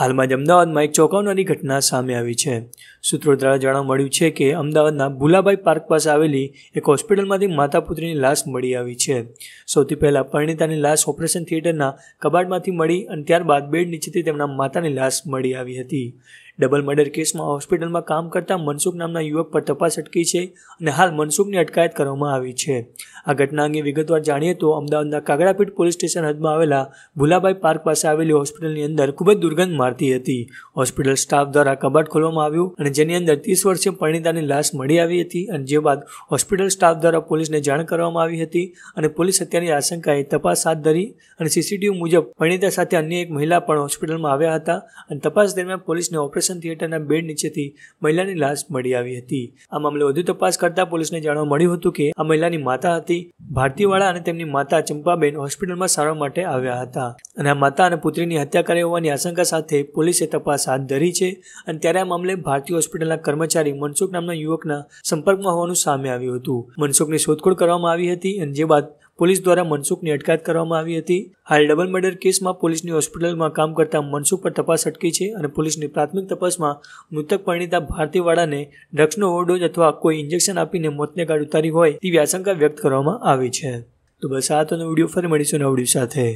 હાલમાં જ અમદાવાદમાં એક ચોંકાવનારી ઘટના સામે આવી છે સૂત્રો દ્વારા જાણવા મળ્યું છે કે અમદાવાદના ભુલાભાઈ પાર્ક પાસે આવેલી એક હોસ્પિટલમાંથી માતા પુત્રીની લાશ મળી આવી છે સૌથી પહેલાં પરિણીતાની લાશ ઓપરેશન થિયેટરના કબાટમાંથી મળી અને ત્યારબાદ બેડ નીચેથી તેમના માતાની લાશ મળી આવી હતી ડબલ મર્ડર કેસમાં હોસ્પિટલમાં કામ કરતા મનસુખ નામના યુવક પર તપાસ અટકી છે અને હાલ મનસુખની અટકાયત કરવામાં આવી છે આ ઘટના અંગે વિગતવાર જાણીએ તો અમદાવાદના કાગડાપીઠ પોલીસ સ્ટેશન હદમાં આવેલા ભુલાભાઈ પાર્ક પાસે આવેલી હોસ્પિટલની અંદર ખૂબ જ દુર્ગંધ મારતી હતી હોસ્પિટલ સ્ટાફ દ્વારા કબાટ ખોલવામાં આવ્યું અને જેની અંદર ત્રીસ વર્ષીય પરિણીતાની લાશ મળી આવી હતી અને જે બાદ હોસ્પિટલ સ્ટાફ દ્વારા પોલીસને જાણ કરવામાં આવી હતી અને પોલીસ હત્યાની આશંકાએ તપાસ હાથ ધરી અને સીસીટીવી મુજબ પરિણીતા સાથે અન્ય એક મહિલા પણ હોસ્પિટલમાં આવ્યા હતા અને તપાસ દરમિયાન પોલીસને ઓપરેશન ઓપરેશન થિયેટરના બેડ નીચેથી મહિલાની લાશ મળી આવી હતી આ મામલે વધુ તપાસ કરતા પોલીસને જાણવા મળ્યું હતું કે આ મહિલાની માતા હતી ભારતીવાળા અને તેમની માતા ચંપાબેન હોસ્પિટલમાં સારવાર માટે આવ્યા હતા અને આ માતા અને પુત્રીની હત્યા કરી હોવાની આશંકા સાથે પોલીસે તપાસ હાથ ધરી છે અને ત્યારે આ મામલે ભારતીય હોસ્પિટલના કર્મચારી મનસુખ નામના યુવકના સંપર્કમાં હોવાનું સામે આવ્યું હતું મનસુખની શોધખોળ કરવામાં આવી હતી અને જે બાદ પોલીસ દ્વારા મનસુખની અટકાયત કરવામાં આવી હતી હાલ ડબલ મર્ડર કેસમાં પોલીસની હોસ્પિટલમાં કામ કરતા મનસુખ પર તપાસ અટકી છે અને પોલીસની પ્રાથમિક તપાસમાં મૃતક પરિણીતા ભારતીવાળાને ડ્રગ્સનો ઓવરડોઝ અથવા કોઈ ઇન્જેક્શન આપીને મોતને ગાડ ઉતારી હોય તેવી આશંકા વ્યક્ત કરવામાં આવી છે તો બસ આ તો વિડીયો ફરી મળીશું નવડી સાથે